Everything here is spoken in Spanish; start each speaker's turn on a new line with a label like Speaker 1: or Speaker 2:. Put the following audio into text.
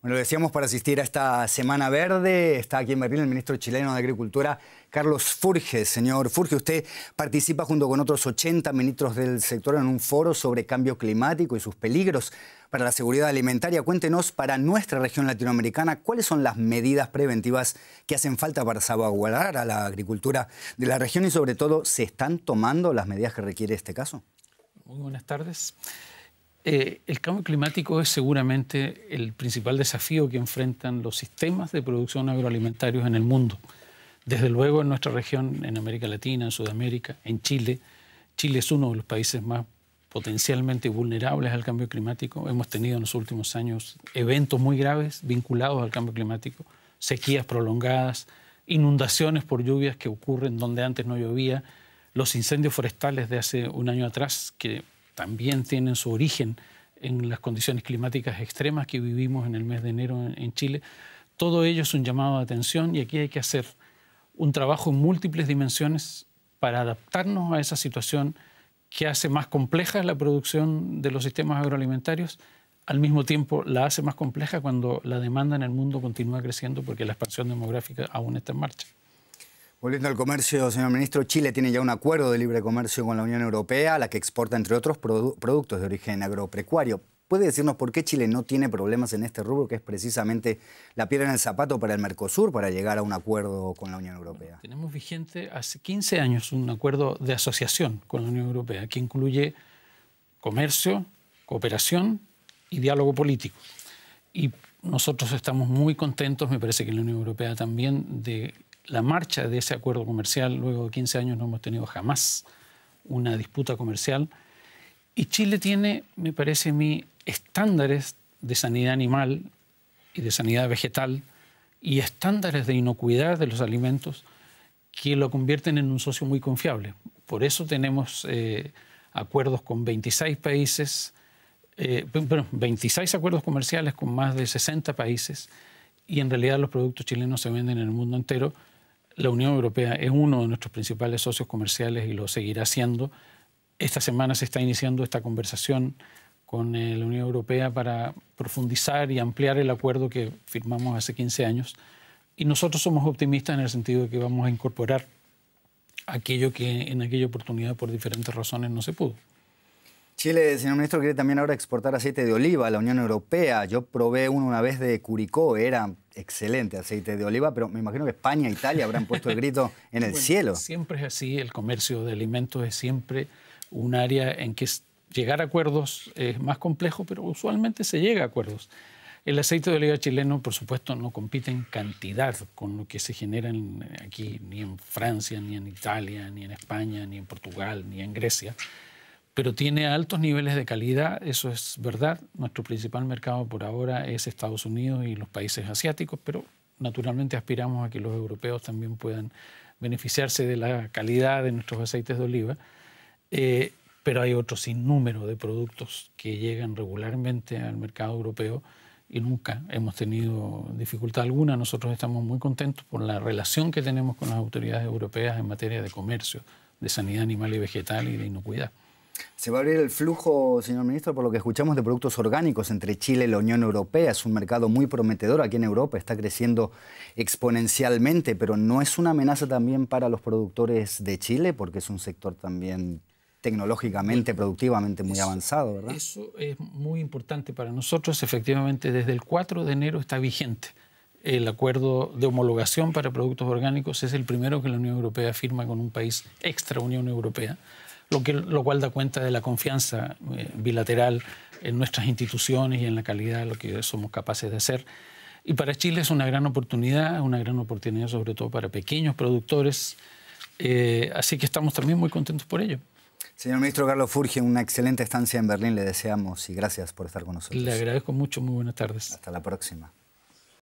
Speaker 1: Bueno, lo decíamos para asistir a esta Semana Verde. Está aquí en Berlín el ministro chileno de Agricultura, Carlos Furge. Señor Furge, usted participa junto con otros 80 ministros del sector en un foro sobre cambio climático y sus peligros para la seguridad alimentaria. Cuéntenos, para nuestra región latinoamericana, ¿cuáles son las medidas preventivas que hacen falta para salvaguardar a la agricultura de la región y, sobre todo, ¿se están tomando las medidas que requiere este caso?
Speaker 2: Muy buenas tardes. Eh, el cambio climático es seguramente el principal desafío que enfrentan los sistemas de producción agroalimentarios en el mundo. Desde luego en nuestra región, en América Latina, en Sudamérica, en Chile. Chile es uno de los países más potencialmente vulnerables al cambio climático. Hemos tenido en los últimos años eventos muy graves vinculados al cambio climático, sequías prolongadas, inundaciones por lluvias que ocurren donde antes no llovía, los incendios forestales de hace un año atrás que también tienen su origen en las condiciones climáticas extremas que vivimos en el mes de enero en, Chile. Todo ello es un llamado de atención y aquí hay que hacer un trabajo en múltiples dimensiones para adaptarnos a esa situación que hace más compleja la producción de los sistemas agroalimentarios, al mismo tiempo la hace más compleja cuando la demanda en el mundo continúa creciendo porque la expansión demográfica aún está en marcha.
Speaker 1: Volviendo al comercio, señor ministro, Chile tiene ya un acuerdo de libre comercio con la Unión Europea, la que exporta, entre otros, productos de origen agropecuario. ¿Puede decirnos por qué Chile no tiene problemas en este rubro, que es precisamente la piedra en el zapato para el Mercosur, para llegar a un acuerdo con la Unión Europea?
Speaker 2: Tenemos vigente hace 15 años un acuerdo de asociación con la Unión Europea, que incluye comercio, cooperación y diálogo político. Y nosotros estamos muy contentos, me parece que la Unión Europea también, de la marcha de ese acuerdo comercial. Luego de 15 años no hemos tenido jamás una disputa comercial. Y Chile tiene, me parece a mí, estándares de sanidad animal y de sanidad vegetal y estándares de inocuidad de los alimentos que lo convierten en un socio muy confiable. Por eso tenemos eh, acuerdos con 26 países, bueno, eh, 26 acuerdos comerciales con más de 60 países y en realidad los productos chilenos se venden en el mundo entero la Unión Europea es uno de nuestros principales socios comerciales y lo seguirá siendo. Esta semana se está iniciando esta conversación con eh, la Unión Europea para profundizar y ampliar el acuerdo que firmamos hace 15 años. Y nosotros somos optimistas en el sentido de que
Speaker 1: vamos a incorporar
Speaker 2: aquello que en aquella oportunidad por diferentes razones no se pudo.
Speaker 1: Chile, señor ministro, quiere también ahora exportar aceite de oliva a la Unión Europea. Yo probé uno una vez de Curicó, era excelente aceite de oliva, pero me imagino que España e Italia habrán puesto el grito en el cielo.
Speaker 2: Siempre es así, el comercio de alimentos es siempre un área en que llegar a acuerdos es más complejo, pero usualmente se llega a acuerdos. El aceite de oliva chileno, por supuesto, no compite en cantidad con lo que se genera aquí, ni en Francia, ni en Italia, ni en España, ni en Portugal, ni en Grecia pero tiene altos niveles de calidad, eso es verdad. Nuestro principal mercado por ahora es Estados Unidos y los países asiáticos, pero naturalmente aspiramos a que los europeos también puedan beneficiarse de la calidad de nuestros aceites de oliva. Eh, pero hay otro sinnúmero de productos que llegan regularmente al mercado europeo y nunca hemos tenido dificultad alguna. Nosotros estamos muy contentos por la relación que tenemos con las autoridades europeas en materia de comercio, de sanidad animal y vegetal y de inocuidad.
Speaker 1: Se va a abrir el flujo, señor ministro, por lo que escuchamos, de productos orgánicos entre Chile y la Unión Europea. Es un mercado muy prometedor aquí en Europa, está creciendo exponencialmente, pero ¿no es una amenaza también para los productores de Chile? Porque es un sector también tecnológicamente, productivamente muy avanzado, ¿verdad? Eso
Speaker 2: es muy importante para nosotros. Efectivamente, desde el 4 de enero está vigente el acuerdo de homologación para productos orgánicos. Es el primero que la Unión Europea firma con un país extra Unión Europea lo, que, lo cual da cuenta de la confianza eh, bilateral en nuestras instituciones y en la calidad de lo que somos capaces de hacer. Y para Chile es una gran oportunidad, una gran oportunidad sobre todo para pequeños productores, eh, así que estamos también muy contentos por ello.
Speaker 1: Señor ministro Carlos Furge, una excelente estancia en Berlín le deseamos y gracias por estar con nosotros. Le agradezco mucho, muy buenas tardes. Hasta
Speaker 2: la próxima.